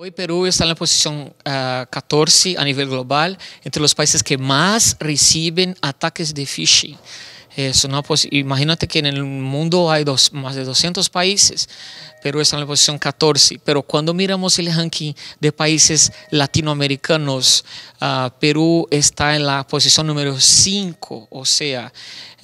Hoy Perú está en la posición 14 ah, a nivel global entre los países que más reciben ataques de phishing. Pues imagínate que en el mundo hay dos, más de 200 países, Perú está en la posición 14. Pero cuando miramos el ranking de países latinoamericanos, ah, Perú está en la posición número 5, o sea,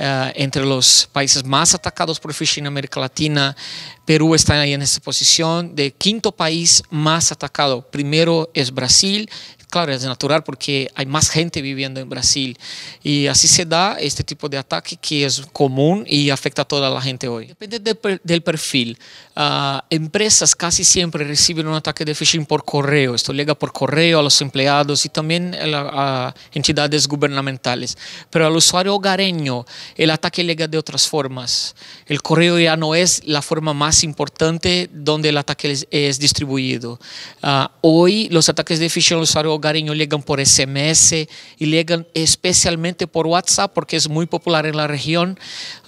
ah, entre los países más atacados por phishing en América Latina, Perú está ahí en esa posición de quinto país más atacado. Primero es Brasil, claro, es natural porque hay más gente viviendo en Brasil y así se da este tipo de ataque que es común y afecta a toda la gente hoy. Depende del perfil. Ah, empresas casi siempre reciben un ataque de phishing por correo. Esto llega por correo a los empleados y también a, entidades gubernamentales. Pero al usuario hogareño el ataque llega de otras formas. El correo ya no es la forma más importante donde el ataque es, distribuido. Ah, hoy los ataques de phishing al usuario hogareño llegan por SMS y llegan especialmente por WhatsApp porque es muy popular en la región.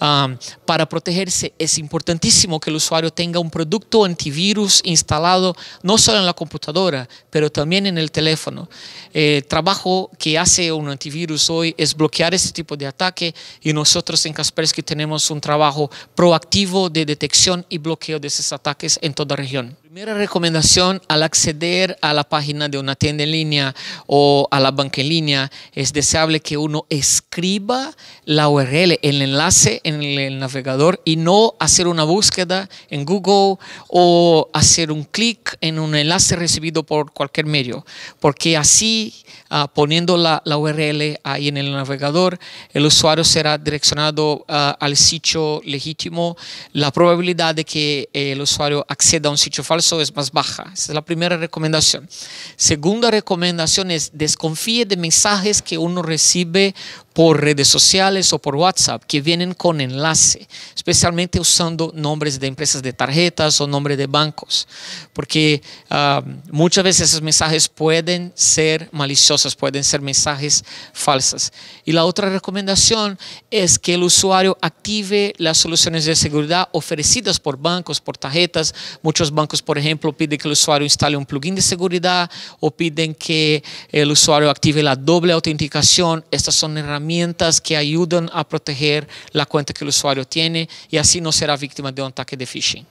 Um, para protegerse es importantísimo que el usuario tenga un producto antivirus instalado no solo en la computadora, pero también en el teléfono. El trabajo que hace un antivirus hoy es bloquear este tipo de ataque y nosotros en Kaspersky tenemos un trabajo proactivo de detección y bloqueo de esos ataques en toda la región primera recomendación al acceder a la página de una tienda en línea o a la banca en línea es deseable que uno escriba la URL, el enlace en el navegador y no hacer una búsqueda en Google o hacer un clic en un enlace recibido por cualquier medio, porque así Ah, poniendo la, URL ahí en el navegador, el usuario será direccionado ah, al sitio legítimo. La probabilidad de que el usuario acceda a un sitio falso es más baja. Esa es la primera recomendación. Segunda recomendación es desconfíe de mensajes que uno recibe por redes sociales o por WhatsApp que vienen con enlace, especialmente usando nombres de empresas de tarjetas o nombres de bancos, porque ah, muchas veces esos mensajes pueden ser maliciosos, pueden ser mensajes falsos. Y la otra recomendación es que el usuario active las soluciones de seguridad ofrecidas por bancos, por tarjetas. Muchos bancos, por ejemplo, piden que el usuario instale un plugin de seguridad o piden que el usuario active la doble autenticación. Estas son herramientas que ayudan a proteger la cuenta que el usuario tiene y así no será víctima de un ataque de phishing.